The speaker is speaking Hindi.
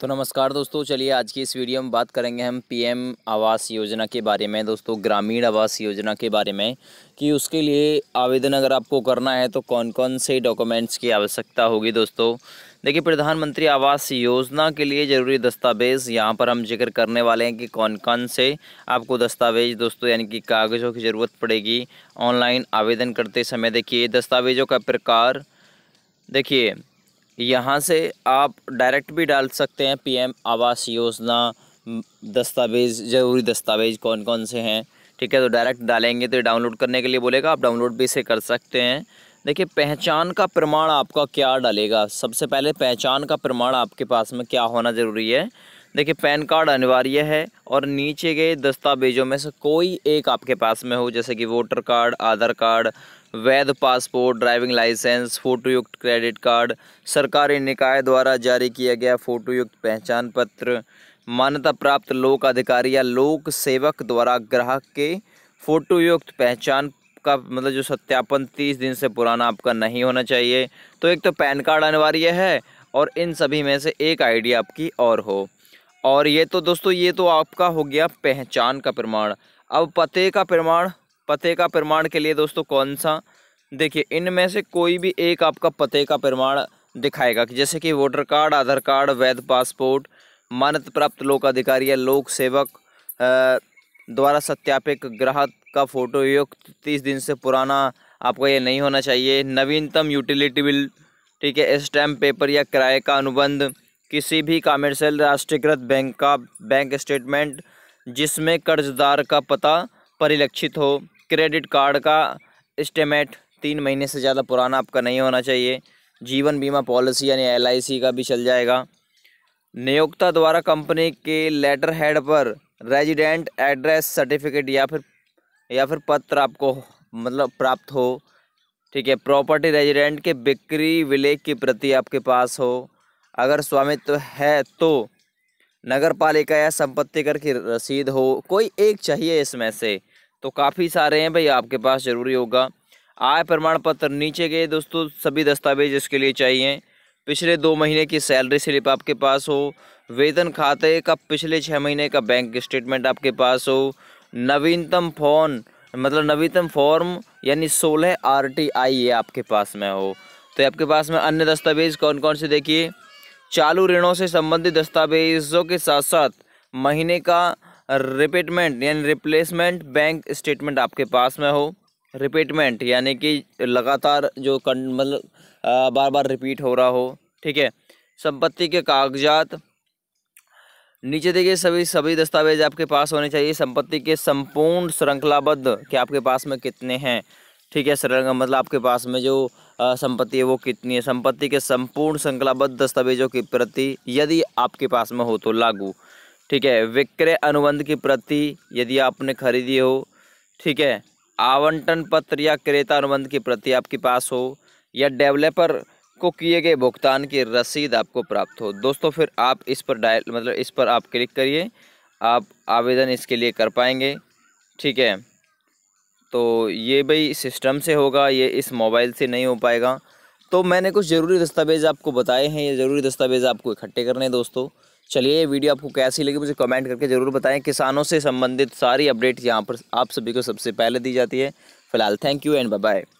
तो नमस्कार दोस्तों चलिए आज की इस वीडियो में बात करेंगे हम पीएम आवास योजना के बारे में दोस्तों ग्रामीण आवास योजना के बारे में कि उसके लिए आवेदन अगर आपको करना है तो कौन कौन से डॉक्यूमेंट्स की आवश्यकता होगी दोस्तों देखिए प्रधानमंत्री आवास योजना के लिए ज़रूरी दस्तावेज़ यहाँ पर हम जिक्र करने वाले हैं कि कौन कौन से आपको दस्तावेज़ दोस्तों यानी कि कागज़ों की ज़रूरत पड़ेगी ऑनलाइन आवेदन करते समय देखिए दस्तावेज़ों का प्रकार देखिए यहाँ से आप डायरेक्ट भी डाल सकते हैं पीएम आवास योजना दस्तावेज़ ज़रूरी दस्तावेज़ कौन कौन से हैं ठीक है तो डायरेक्ट डालेंगे तो डाउनलोड करने के लिए बोलेगा आप डाउनलोड भी इसे कर सकते हैं देखिए पहचान का प्रमाण आपका क्या डालेगा सबसे पहले पहचान का प्रमाण आपके पास में क्या होना ज़रूरी है देखिए पैन कार्ड अनिवार्य है और नीचे गए दस्तावेजों में से कोई एक आपके पास में हो जैसे कि वोटर कार्ड आधार कार्ड वैध पासपोर्ट ड्राइविंग लाइसेंस फ़ोटोयुक्त क्रेडिट कार्ड सरकारी निकाय द्वारा जारी किया गया फ़ोटोयुक्त पहचान पत्र मान्यता प्राप्त लोक अधिकारी या लोक सेवक द्वारा ग्राहक के फ़ोटोयुक्त पहचान का मतलब जो सत्यापन तीस दिन से पुराना आपका नहीं होना चाहिए तो एक तो पैन कार्ड अनिवार्य है और इन सभी में से एक आईडी आपकी और हो और ये तो दोस्तों ये तो आपका हो गया पहचान का प्रमाण अब पते का प्रमाण पते का प्रमाण के लिए दोस्तों कौन सा देखिए इनमें से कोई भी एक आपका पते का प्रमाण दिखाएगा जैसे कि वोटर कार्ड आधार कार्ड वैध पासपोर्ट मान्यता प्राप्त लोक अधिकारी या लोक सेवक द्वारा सत्यापित ग्राहक का फोटो युक्त तीस दिन से पुराना आपका ये नहीं होना चाहिए नवीनतम यूटिलिटी बिल ठीक है स्टैम्प पेपर या किराए का अनुबंध किसी भी कमर्शियल राष्ट्रीयकृत बैंक का बैंक स्टेटमेंट जिसमें कर्जदार का पता परिलक्षित हो क्रेडिट कार्ड का इस्टीमेट तीन महीने से ज़्यादा पुराना आपका नहीं होना चाहिए जीवन बीमा पॉलिसी यानी एल का भी चल जाएगा नियोक्ता द्वारा कंपनी के लेटर हेड पर रेजिडेंट एड्रेस सर्टिफिकेट या फिर या फिर पत्र आपको मतलब प्राप्त हो ठीक है प्रॉपर्टी रेजिडेंट के बिक्री विलेख की प्रति आपके पास हो अगर स्वामित्व है तो नगर पालिका या संपत्ति कर की रसीद हो कोई एक चाहिए इसमें से तो काफ़ी सारे हैं भाई आपके पास ज़रूरी होगा आय प्रमाण पत्र नीचे गए दोस्तों सभी दस्तावेज इसके लिए चाहिए पिछले दो महीने की सैलरी स्लिप आपके पास हो वेतन खाते का पिछले छः महीने का बैंक स्टेटमेंट आपके पास हो नवीनतम फॉर्म मतलब नवीनतम फॉर्म यानी सोलह आर टी आई ये आपके पास में हो तो आपके पास में अन्य दस्तावेज़ कौन कौन से देखिए चालू ऋणों से संबंधित दस्तावेजों के साथ साथ महीने का रिपेटमेंट यानी रिप्लेसमेंट बैंक स्टेटमेंट आपके पास में हो रिपीटमेंट यानी कि लगातार जो मतलब बार बार रिपीट हो रहा हो ठीक है संपत्ति के कागजात नीचे देखिए सभी सभी दस्तावेज आपके पास होने चाहिए संपत्ति के संपूर्ण श्रृंखलाबद्ध कि आपके पास में कितने हैं ठीक है सरल का मतलब आपके पास में जो संपत्ति है वो कितनी है संपत्ति के संपूर्ण संकलाबद्ध दस्तावेजों की प्रति यदि आपके पास में हो तो लागू ठीक है विक्रय अनुबंध की प्रति यदि आपने खरीदी हो ठीक है आवंटन पत्र या क्रेता अनुबंध की प्रति आपके पास हो या डेवलपर को किए गए भुगतान की रसीद आपको प्राप्त हो दोस्तों फिर आप इस पर डायल मतलब इस पर आप क्लिक करिए आप आवेदन इसके लिए कर पाएंगे ठीक है तो ये भाई सिस्टम से होगा ये इस मोबाइल से नहीं हो पाएगा तो मैंने कुछ ज़रूरी दस्तावेज़ आपको बताए हैं ये ज़रूरी दस्तावेज़ आपको इकट्ठे करने हैं दोस्तों चलिए ये वीडियो आपको कैसी लगी मुझे कमेंट करके ज़रूर बताएं किसानों से संबंधित सारी अपडेट यहाँ पर आप सभी को सबसे पहले दी जाती है फ़िलहाल थैंक यू एंड बाय